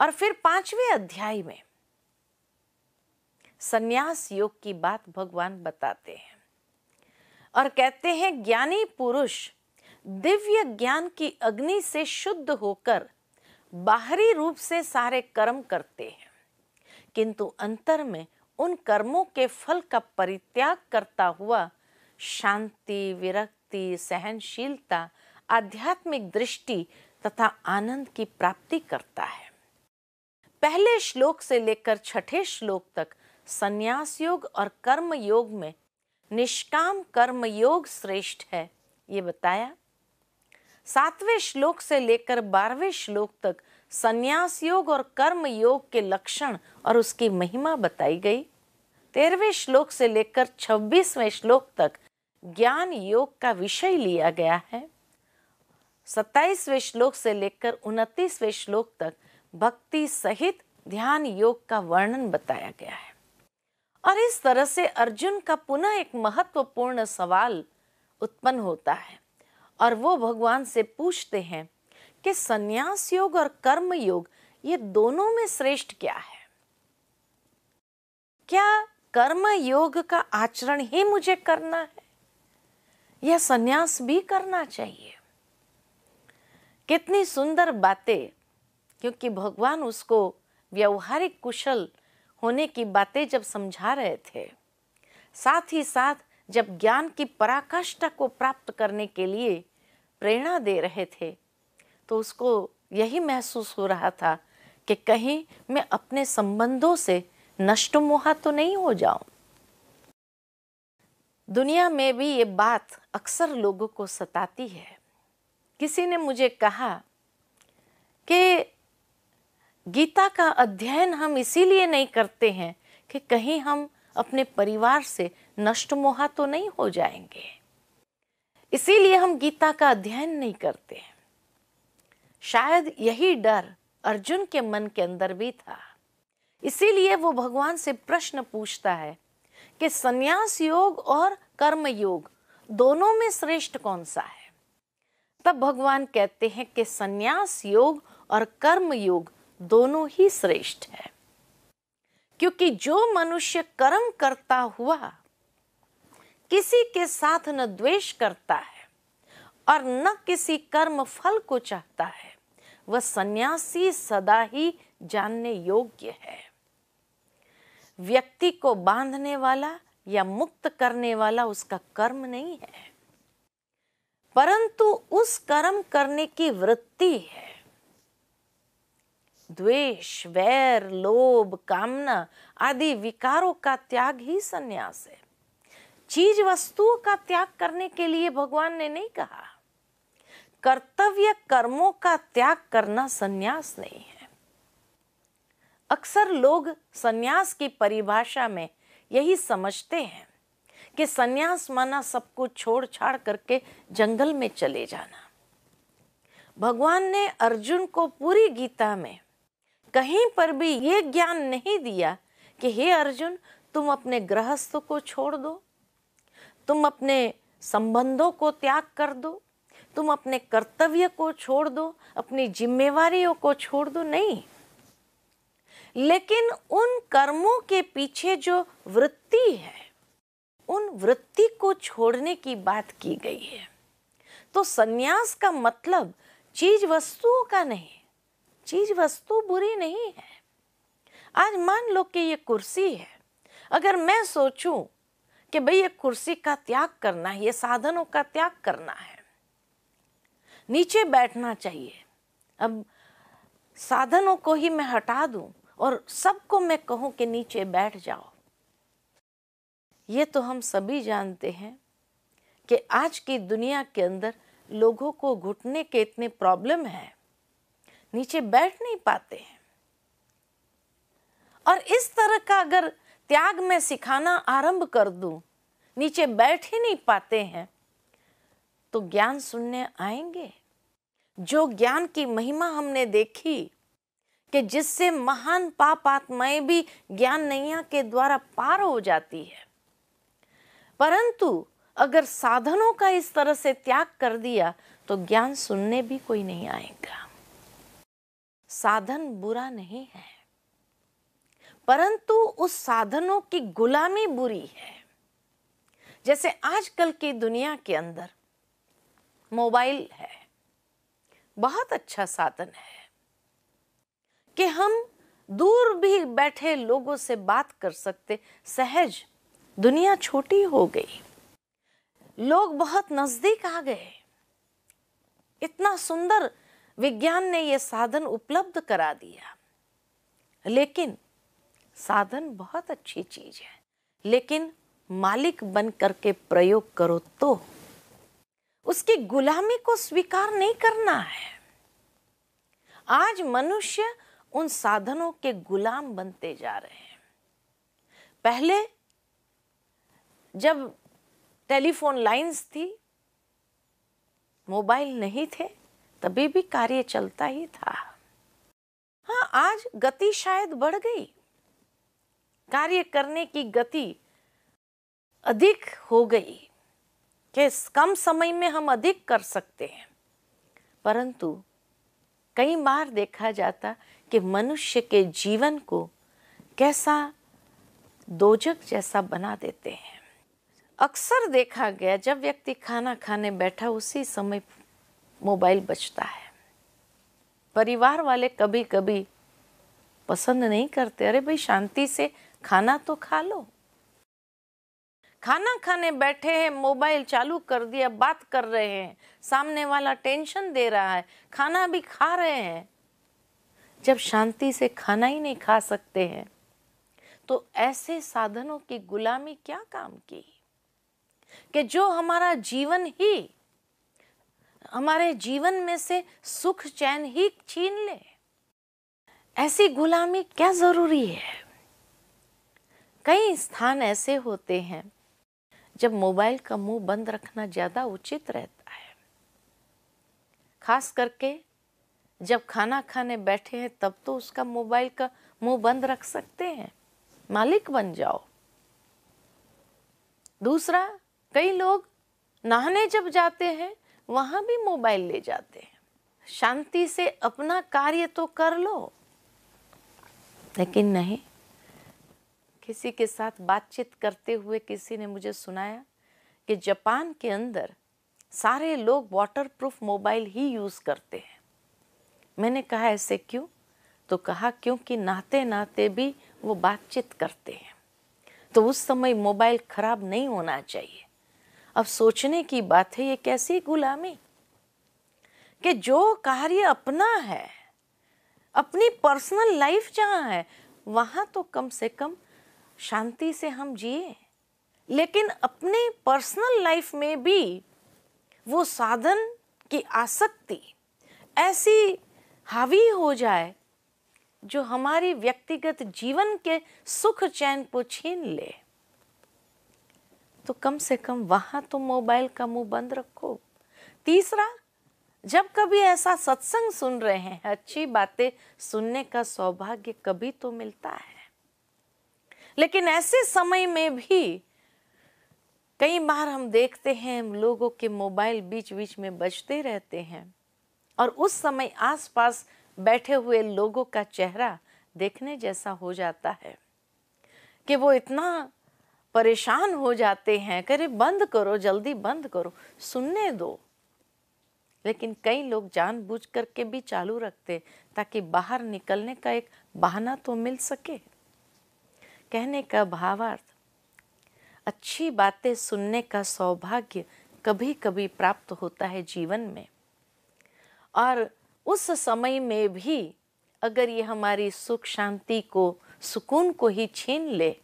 और फिर पांचवें अध्याय में संन्यास योग की बात भगवान बताते हैं और कहते हैं ज्ञानी पुरुष दिव्य ज्ञान की अग्नि से शुद्ध होकर बाहरी रूप से सारे कर्म करते हैं किंतु अंतर में उन कर्मों के फल का परित्याग करता हुआ शांति विरक्ति सहनशीलता आध्यात्मिक दृष्टि तथा आनंद की प्राप्ति करता है पहले श्लोक से लेकर छठे श्लोक तक संन्यास योग और कर्म योग में निष्काम कर्म योग श्रेष्ठ है ये बताया सातवें श्लोक से लेकर बारहवें श्लोक तक संन्यास योग और कर्म योग के लक्षण और उसकी महिमा बताई गई तेरहवें श्लोक से लेकर छब्बीसवें श्लोक तक ज्ञान योग का विषय लिया गया है सत्ताईसवें श्लोक से लेकर उनतीसवें श्लोक तक भक्ति सहित ध्यान योग का वर्णन बताया गया है और इस तरह से अर्जुन का पुनः एक महत्वपूर्ण सवाल उत्पन्न होता है और वो भगवान से पूछते हैं कि संन्यास योग और कर्म योग ये दोनों में श्रेष्ठ क्या है क्या कर्म योग का आचरण ही मुझे करना है या संन्यास भी करना चाहिए कितनी सुंदर बातें क्योंकि भगवान उसको व्यवहारिक कुशल होने की बातें जब समझा रहे थे साथ ही साथ जब ज्ञान की पराकाष्ठा को प्राप्त करने के लिए प्रेरणा दे रहे थे तो उसको यही महसूस हो रहा था कि कहीं मैं अपने संबंधों से नष्ट मुहा तो नहीं हो जाऊं दुनिया में भी ये बात अक्सर लोगों को सताती है किसी ने मुझे कहा कि गीता का अध्ययन हम इसीलिए नहीं करते हैं कि कहीं हम अपने परिवार से नष्ट मोहा तो नहीं हो जाएंगे इसीलिए हम गीता का अध्ययन नहीं करते हैं शायद यही डर अर्जुन के मन के अंदर भी था इसीलिए वो भगवान से प्रश्न पूछता है कि संन्यास योग और कर्म योग दोनों में श्रेष्ठ कौन सा है तब भगवान कहते हैं कि संन्यास योग और कर्म योग दोनों ही श्रेष्ठ है क्योंकि जो मनुष्य कर्म करता हुआ किसी के साथ न द्वेष करता है और न किसी कर्म फल को चाहता है वह सन्यासी सदा ही जानने योग्य है व्यक्ति को बांधने वाला या मुक्त करने वाला उसका कर्म नहीं है परंतु उस कर्म करने की वृत्ति है द्वेष वैर लोभ कामना आदि विकारों का त्याग ही सन्यास है चीज वस्तुओं का त्याग करने के लिए भगवान ने नहीं कहा कर्तव्य कर्मों का त्याग करना सन्यास नहीं है अक्सर लोग सन्यास की परिभाषा में यही समझते हैं कि सन्यास माना सबको छोड़ छाड़ करके जंगल में चले जाना भगवान ने अर्जुन को पूरी गीता में कहीं पर भी ये ज्ञान नहीं दिया कि हे अर्जुन तुम अपने गृहस्थ को छोड़ दो तुम अपने संबंधों को त्याग कर दो तुम अपने कर्तव्य को छोड़ दो अपनी जिम्मेवारियों को छोड़ दो नहीं लेकिन उन कर्मों के पीछे जो वृत्ति है उन वृत्ति को छोड़ने की बात की गई है तो सन्यास का मतलब चीज वस्तुओं का नहीं चीज वस्तु बुरी नहीं है आज मान लो कि ये कुर्सी है अगर मैं सोचूं कि भाई ये कुर्सी का त्याग करना है ये साधनों का त्याग करना है नीचे बैठना चाहिए अब साधनों को ही मैं हटा दूं और सबको मैं कहूं कि नीचे बैठ जाओ ये तो हम सभी जानते हैं कि आज की दुनिया के अंदर लोगों को घुटने के इतने प्रॉब्लम हैं नीचे बैठ नहीं पाते हैं और इस तरह का अगर त्याग में सिखाना आरंभ कर दूं नीचे बैठ ही नहीं पाते हैं तो ज्ञान सुनने आएंगे जो ज्ञान की महिमा हमने देखी कि जिससे महान पाप आत्माएं भी ज्ञान नैया के द्वारा पार हो जाती है परंतु अगर साधनों का इस तरह से त्याग कर दिया तो ज्ञान सुनने भी कोई नहीं आएगा साधन बुरा नहीं है परंतु उस साधनों की गुलामी बुरी है जैसे आजकल की दुनिया के अंदर मोबाइल है बहुत अच्छा साधन है कि हम दूर भी बैठे लोगों से बात कर सकते सहज दुनिया छोटी हो गई लोग बहुत नजदीक आ गए इतना सुंदर विज्ञान ने यह साधन उपलब्ध करा दिया लेकिन साधन बहुत अच्छी चीज है लेकिन मालिक बन करके प्रयोग करो तो उसकी गुलामी को स्वीकार नहीं करना है आज मनुष्य उन साधनों के गुलाम बनते जा रहे हैं पहले जब टेलीफोन लाइंस थी मोबाइल नहीं थे तभी भी कार्य चलता ही था हाँ आज गति शायद बढ़ गई कार्य करने की गति अधिक हो गई कि कम समय में हम अधिक कर सकते हैं परंतु कई बार देखा जाता कि मनुष्य के जीवन को कैसा दोजक जैसा बना देते हैं अक्सर देखा गया जब व्यक्ति खाना खाने बैठा उसी समय मोबाइल बचता है परिवार वाले कभी कभी पसंद नहीं करते अरे भाई शांति से खाना तो खा लो खाना खाने बैठे हैं मोबाइल चालू कर दिया बात कर रहे हैं सामने वाला टेंशन दे रहा है खाना भी खा रहे हैं जब शांति से खाना ही नहीं खा सकते हैं तो ऐसे साधनों की गुलामी क्या काम की कि जो हमारा जीवन ही हमारे जीवन में से सुख चैन ही छीन ले ऐसी गुलामी क्या जरूरी है कई स्थान ऐसे होते हैं जब मोबाइल का मुंह बंद रखना ज्यादा उचित रहता है खास करके जब खाना खाने बैठे हैं तब तो उसका मोबाइल का मुंह बंद रख सकते हैं मालिक बन जाओ दूसरा कई लोग नहाने जब जाते हैं वहाँ भी मोबाइल ले जाते हैं शांति से अपना कार्य तो कर लो लेकिन नहीं किसी के साथ बातचीत करते हुए किसी ने मुझे सुनाया कि जापान के अंदर सारे लोग वाटरप्रूफ मोबाइल ही यूज़ करते हैं मैंने कहा ऐसे क्यों तो कहा क्योंकि नहाते नहाते भी वो बातचीत करते हैं तो उस समय मोबाइल ख़राब नहीं होना चाहिए अब सोचने की बात है ये कैसी गुलामी कि जो कार्य अपना है अपनी पर्सनल लाइफ जहाँ है वहाँ तो कम से कम शांति से हम जिए लेकिन अपने पर्सनल लाइफ में भी वो साधन की आसक्ति ऐसी हावी हो जाए जो हमारी व्यक्तिगत जीवन के सुख चैन को छीन ले तो कम से कम वहां तो मोबाइल का मुंह बंद रखो तीसरा जब कभी ऐसा सत्संग सुन रहे हैं अच्छी बातें सुनने का सौभाग्य कभी तो मिलता है लेकिन ऐसे समय में भी कई बार हम देखते हैं लोगों के मोबाइल बीच बीच में बजते रहते हैं और उस समय आसपास बैठे हुए लोगों का चेहरा देखने जैसा हो जाता है कि वो इतना परेशान हो जाते हैं करे बंद करो जल्दी बंद करो सुनने दो लेकिन कई लोग जानबूझ करके भी चालू रखते ताकि बाहर निकलने का एक बहाना तो मिल सके कहने का भावार्थ अच्छी बातें सुनने का सौभाग्य कभी कभी प्राप्त होता है जीवन में और उस समय में भी अगर ये हमारी सुख शांति को सुकून को ही छीन ले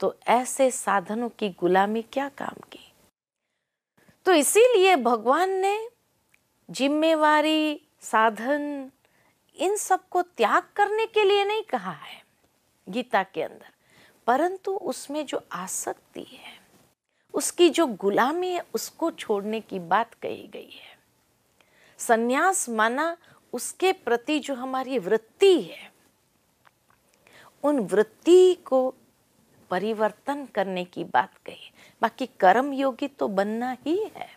तो ऐसे साधनों की गुलामी क्या काम की तो इसीलिए भगवान ने जिम्मेवारी साधन इन सब को त्याग करने के लिए नहीं कहा है गीता के अंदर परंतु उसमें जो आसक्ति है उसकी जो गुलामी है उसको छोड़ने की बात कही गई है सन्यास माना उसके प्रति जो हमारी वृत्ति है उन वृत्ति को परिवर्तन करने की बात कही बाकी कर्म योगी तो बनना ही है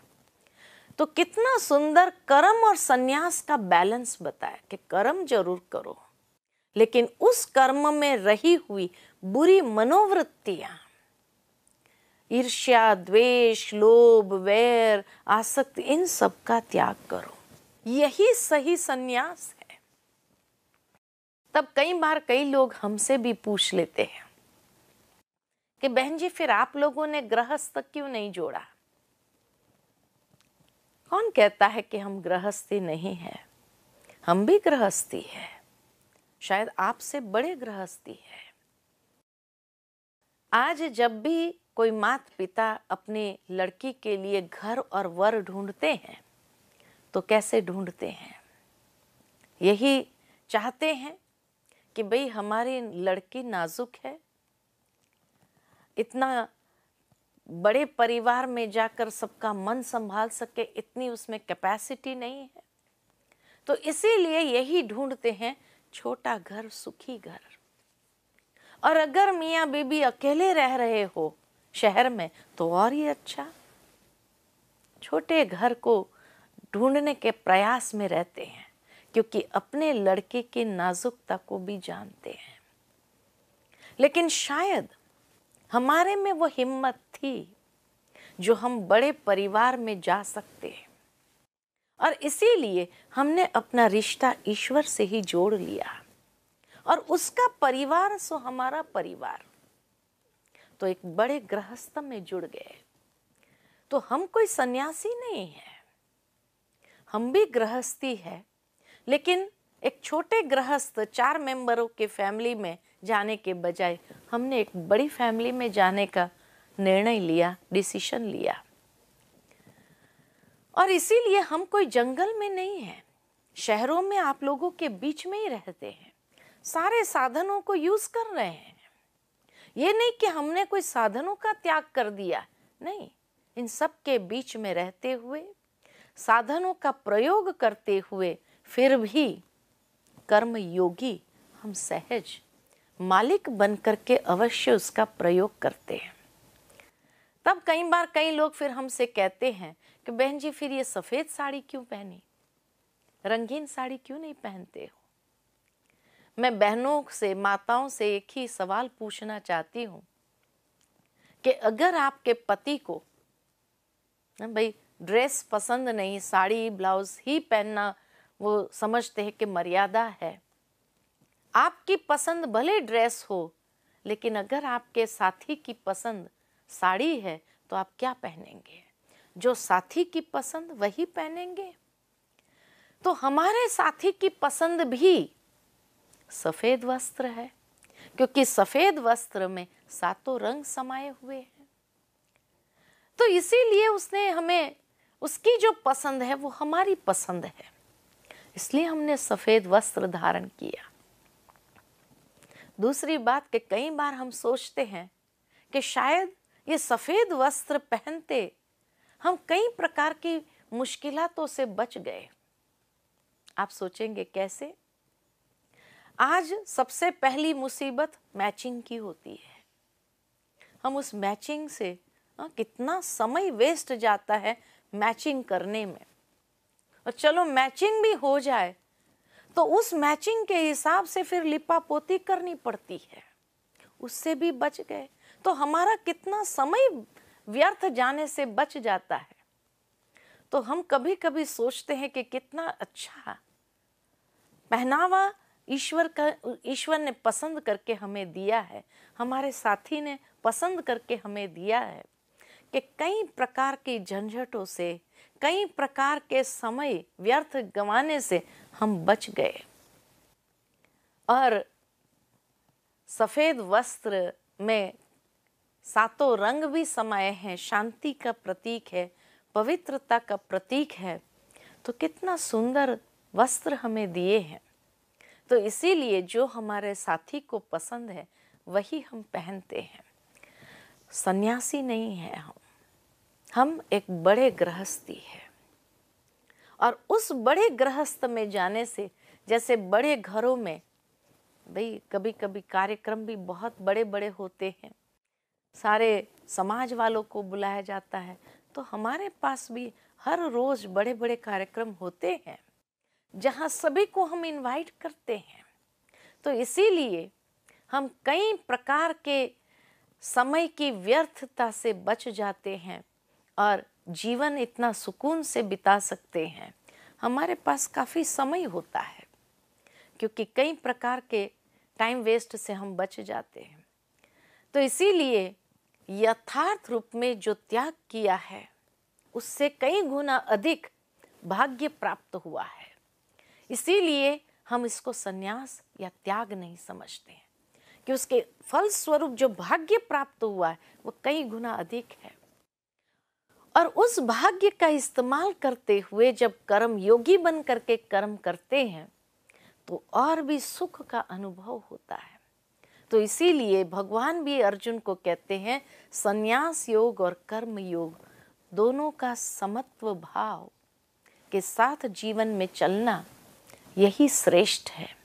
तो कितना सुंदर कर्म और सन्यास का बैलेंस बताया कि कर्म जरूर करो लेकिन उस कर्म में रही हुई बुरी मनोवृत्तियां ईर्ष्या द्वेष लोभ वैर आसक्ति इन सब का त्याग करो यही सही सन्यास है तब कई बार कई लोग हमसे भी पूछ लेते हैं कि बहन जी फिर आप लोगों ने गृहस्थ क्यों नहीं जोड़ा कौन कहता है कि हम गृहस्थी नहीं है हम भी गृहस्थी है शायद आपसे बड़े गृहस्थी है आज जब भी कोई मात पिता अपने लड़की के लिए घर और वर ढूंढते हैं तो कैसे ढूंढते हैं यही चाहते हैं कि भाई हमारी लड़की नाजुक है इतना बड़े परिवार में जाकर सबका मन संभाल सके इतनी उसमें कैपेसिटी नहीं है तो इसीलिए यही ढूंढते हैं छोटा घर सुखी घर और अगर मियाँ बीबी अकेले रह रहे हो शहर में तो और ही अच्छा छोटे घर को ढूंढने के प्रयास में रहते हैं क्योंकि अपने लड़के की नाजुकता को भी जानते हैं लेकिन शायद हमारे में वो हिम्मत थी जो हम बड़े परिवार में जा सकते हैं और इसीलिए हमने अपना रिश्ता ईश्वर से ही जोड़ लिया और उसका परिवार सो हमारा परिवार तो एक बड़े गृहस्थ में जुड़ गए तो हम कोई सन्यासी नहीं है हम भी गृहस्थी है लेकिन एक छोटे गृहस्थ चार मेंबरों के फैमिली में जाने के बजाय हमने एक बड़ी फैमिली में जाने का निर्णय लिया डिसीशन लिया और इसीलिए हम कोई जंगल में नहीं है शहरों में आप लोगों के बीच में ही रहते हैं सारे साधनों को यूज कर रहे हैं ये नहीं कि हमने कोई साधनों का त्याग कर दिया नहीं इन सब के बीच में रहते हुए साधनों का प्रयोग करते हुए फिर भी कर्म योगी हम सहज मालिक बन करके अवश्य उसका प्रयोग करते हैं तब कई बार कई लोग फिर हमसे कहते हैं कि बहन जी फिर ये सफ़ेद साड़ी क्यों पहनी रंगीन साड़ी क्यों नहीं पहनते हो मैं बहनों से माताओं से एक ही सवाल पूछना चाहती हूँ कि अगर आपके पति को भाई ड्रेस पसंद नहीं साड़ी ब्लाउज ही पहनना वो समझते हैं कि मर्यादा है आपकी पसंद भले ड्रेस हो लेकिन अगर आपके साथी की पसंद साड़ी है तो आप क्या पहनेंगे जो साथी की पसंद वही पहनेंगे तो हमारे साथी की पसंद भी सफ़ेद वस्त्र है क्योंकि सफ़ेद वस्त्र में सातों रंग समाये हुए हैं तो इसीलिए उसने हमें उसकी जो पसंद है वो हमारी पसंद है इसलिए हमने सफ़ेद वस्त्र धारण किया दूसरी बात कि कई बार हम सोचते हैं कि शायद ये सफ़ेद वस्त्र पहनते हम कई प्रकार की मुश्किलों से बच गए आप सोचेंगे कैसे आज सबसे पहली मुसीबत मैचिंग की होती है हम उस मैचिंग से आ, हाँ, कितना समय वेस्ट जाता है मैचिंग करने में और चलो मैचिंग भी हो जाए तो उस मैचिंग के हिसाब से फिर लिपा पोती करनी पड़ती है उससे भी बच गए तो हमारा कितना समय व्यर्थ जाने से बच जाता है तो हम कभी कभी सोचते हैं कि कितना अच्छा पहनावा ईश्वर का ईश्वर ने पसंद करके हमें दिया है हमारे साथी ने पसंद करके हमें दिया है कि कई प्रकार की झंझटों से कई प्रकार के समय व्यर्थ गंवाने से हम बच गए और सफ़ेद वस्त्र में सातों रंग भी समाये हैं शांति का प्रतीक है पवित्रता का प्रतीक है तो कितना सुंदर वस्त्र हमें दिए हैं तो इसीलिए जो हमारे साथी को पसंद है वही हम पहनते हैं सन्यासी नहीं है हम हम एक बड़े गृहस्थी है और उस बड़े गृहस्थ में जाने से जैसे बड़े घरों में भाई कभी कभी कार्यक्रम भी बहुत बड़े बड़े होते हैं सारे समाज वालों को बुलाया जाता है तो हमारे पास भी हर रोज़ बड़े बड़े कार्यक्रम होते हैं जहाँ सभी को हम इनवाइट करते हैं तो इसीलिए हम कई प्रकार के समय की व्यर्थता से बच जाते हैं और जीवन इतना सुकून से बिता सकते हैं हमारे पास काफ़ी समय होता है क्योंकि कई प्रकार के टाइम वेस्ट से हम बच जाते हैं तो इसीलिए यथार्थ रूप में जो त्याग किया है उससे कई गुना अधिक भाग्य प्राप्त हुआ है इसीलिए हम इसको सन्यास या त्याग नहीं समझते हैं कि उसके फलस्वरूप जो भाग्य प्राप्त हुआ है वो कई गुना अधिक है और उस भाग्य का इस्तेमाल करते हुए जब कर्म योगी बन करके कर्म करते हैं तो और भी सुख का अनुभव होता है तो इसीलिए भगवान भी अर्जुन को कहते हैं संन्यास योग और कर्म योग दोनों का समत्व भाव के साथ जीवन में चलना यही श्रेष्ठ है